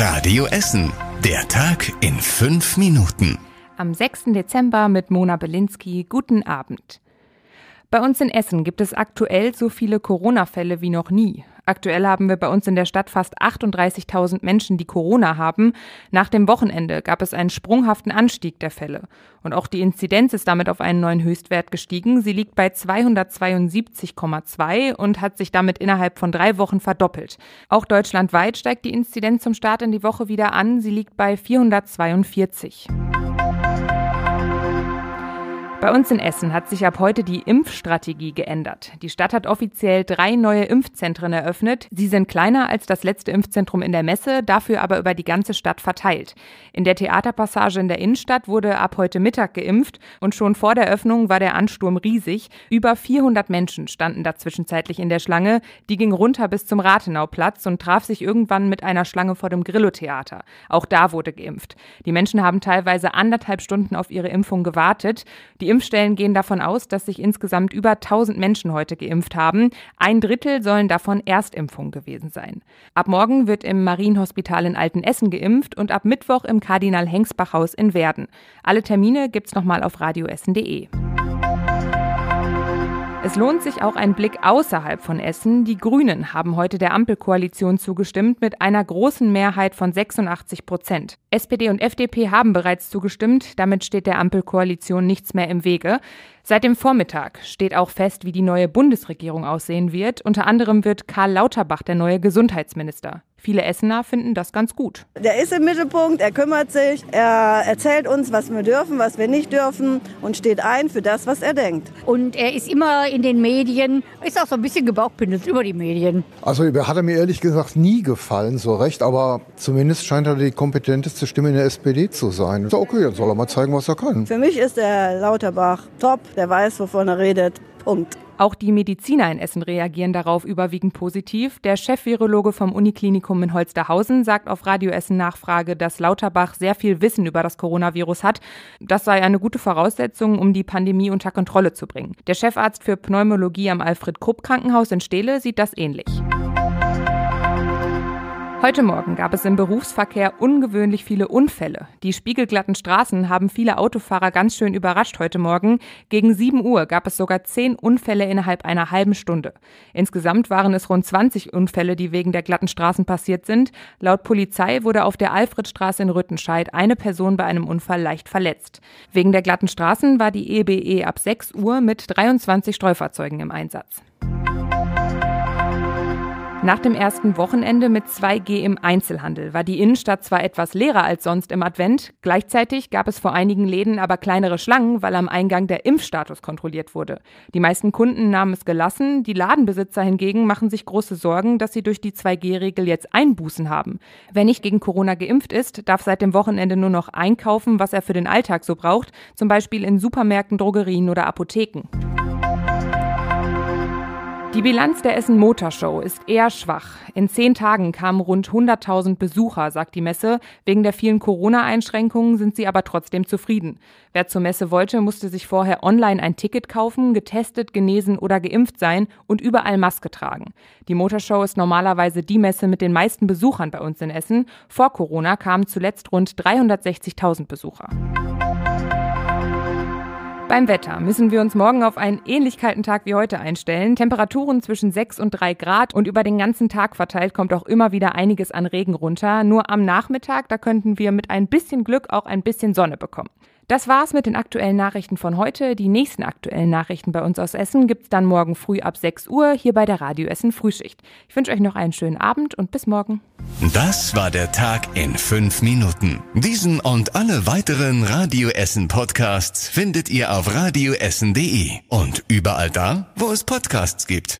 Radio Essen. Der Tag in fünf Minuten. Am 6. Dezember mit Mona Belinsky. Guten Abend. Bei uns in Essen gibt es aktuell so viele Corona-Fälle wie noch nie. Aktuell haben wir bei uns in der Stadt fast 38.000 Menschen, die Corona haben. Nach dem Wochenende gab es einen sprunghaften Anstieg der Fälle. Und auch die Inzidenz ist damit auf einen neuen Höchstwert gestiegen. Sie liegt bei 272,2 und hat sich damit innerhalb von drei Wochen verdoppelt. Auch deutschlandweit steigt die Inzidenz zum Start in die Woche wieder an. Sie liegt bei 442. Bei uns in Essen hat sich ab heute die Impfstrategie geändert. Die Stadt hat offiziell drei neue Impfzentren eröffnet. Sie sind kleiner als das letzte Impfzentrum in der Messe, dafür aber über die ganze Stadt verteilt. In der Theaterpassage in der Innenstadt wurde ab heute Mittag geimpft und schon vor der Öffnung war der Ansturm riesig. Über 400 Menschen standen da zwischenzeitlich in der Schlange. Die ging runter bis zum Rathenauplatz und traf sich irgendwann mit einer Schlange vor dem Grillotheater. Auch da wurde geimpft. Die Menschen haben teilweise anderthalb Stunden auf ihre Impfung gewartet. Die die Impfstellen gehen davon aus, dass sich insgesamt über 1000 Menschen heute geimpft haben. Ein Drittel sollen davon Erstimpfungen gewesen sein. Ab morgen wird im Marienhospital in Altenessen geimpft und ab Mittwoch im Kardinal-Hengsbach-Haus in Werden. Alle Termine gibt's nochmal auf radioessen.de. Es lohnt sich auch ein Blick außerhalb von Essen. Die Grünen haben heute der Ampelkoalition zugestimmt mit einer großen Mehrheit von 86 Prozent. SPD und FDP haben bereits zugestimmt, damit steht der Ampelkoalition nichts mehr im Wege. Seit dem Vormittag steht auch fest, wie die neue Bundesregierung aussehen wird. Unter anderem wird Karl Lauterbach der neue Gesundheitsminister. Viele Essener finden das ganz gut. Der ist im Mittelpunkt, er kümmert sich, er erzählt uns, was wir dürfen, was wir nicht dürfen und steht ein für das, was er denkt. Und er ist immer in den Medien, ist auch so ein bisschen gebauchpindelt über die Medien. Also hat er mir ehrlich gesagt nie gefallen, so recht, aber zumindest scheint er die kompetenteste Stimme in der SPD zu sein. Ist okay, dann soll er mal zeigen, was er kann. Für mich ist der Lauterbach top, der weiß, wovon er redet. Punkt. Auch die Mediziner in Essen reagieren darauf überwiegend positiv. Der Chef-Virologe vom Uniklinikum in Holsterhausen sagt auf Radio Essen Nachfrage, dass Lauterbach sehr viel Wissen über das Coronavirus hat. Das sei eine gute Voraussetzung, um die Pandemie unter Kontrolle zu bringen. Der Chefarzt für Pneumologie am Alfred Krupp Krankenhaus in Steele sieht das ähnlich. Heute Morgen gab es im Berufsverkehr ungewöhnlich viele Unfälle. Die spiegelglatten Straßen haben viele Autofahrer ganz schön überrascht heute Morgen. Gegen 7 Uhr gab es sogar 10 Unfälle innerhalb einer halben Stunde. Insgesamt waren es rund 20 Unfälle, die wegen der glatten Straßen passiert sind. Laut Polizei wurde auf der Alfredstraße in Rüttenscheid eine Person bei einem Unfall leicht verletzt. Wegen der glatten Straßen war die EBE e ab 6 Uhr mit 23 Streufahrzeugen im Einsatz. Nach dem ersten Wochenende mit 2G im Einzelhandel war die Innenstadt zwar etwas leerer als sonst im Advent, gleichzeitig gab es vor einigen Läden aber kleinere Schlangen, weil am Eingang der Impfstatus kontrolliert wurde. Die meisten Kunden nahmen es gelassen, die Ladenbesitzer hingegen machen sich große Sorgen, dass sie durch die 2G-Regel jetzt Einbußen haben. Wer nicht gegen Corona geimpft ist, darf seit dem Wochenende nur noch einkaufen, was er für den Alltag so braucht, zum Beispiel in Supermärkten, Drogerien oder Apotheken. Die Bilanz der Essen Motorshow ist eher schwach. In zehn Tagen kamen rund 100.000 Besucher, sagt die Messe. Wegen der vielen Corona-Einschränkungen sind sie aber trotzdem zufrieden. Wer zur Messe wollte, musste sich vorher online ein Ticket kaufen, getestet, genesen oder geimpft sein und überall Maske tragen. Die Motorshow ist normalerweise die Messe mit den meisten Besuchern bei uns in Essen. Vor Corona kamen zuletzt rund 360.000 Besucher. Beim Wetter müssen wir uns morgen auf einen ähnlich kalten Tag wie heute einstellen. Temperaturen zwischen 6 und 3 Grad und über den ganzen Tag verteilt kommt auch immer wieder einiges an Regen runter. Nur am Nachmittag, da könnten wir mit ein bisschen Glück auch ein bisschen Sonne bekommen. Das war's mit den aktuellen Nachrichten von heute. Die nächsten aktuellen Nachrichten bei uns aus Essen gibt's dann morgen früh ab 6 Uhr hier bei der Radio Essen Frühschicht. Ich wünsche euch noch einen schönen Abend und bis morgen. Das war der Tag in 5 Minuten. Diesen und alle weiteren Radio Essen Podcasts findet ihr auf radioessen.de und überall da, wo es Podcasts gibt.